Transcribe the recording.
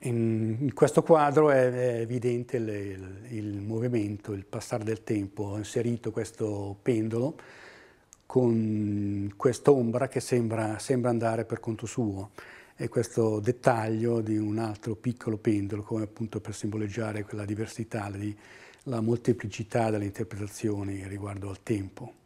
In questo quadro è evidente il, il movimento, il passare del tempo. Ho inserito questo pendolo con quest'ombra che sembra, sembra, andare per conto suo e questo dettaglio di un altro piccolo pendolo come appunto per simboleggiare quella diversità, la molteplicità delle interpretazioni riguardo al tempo.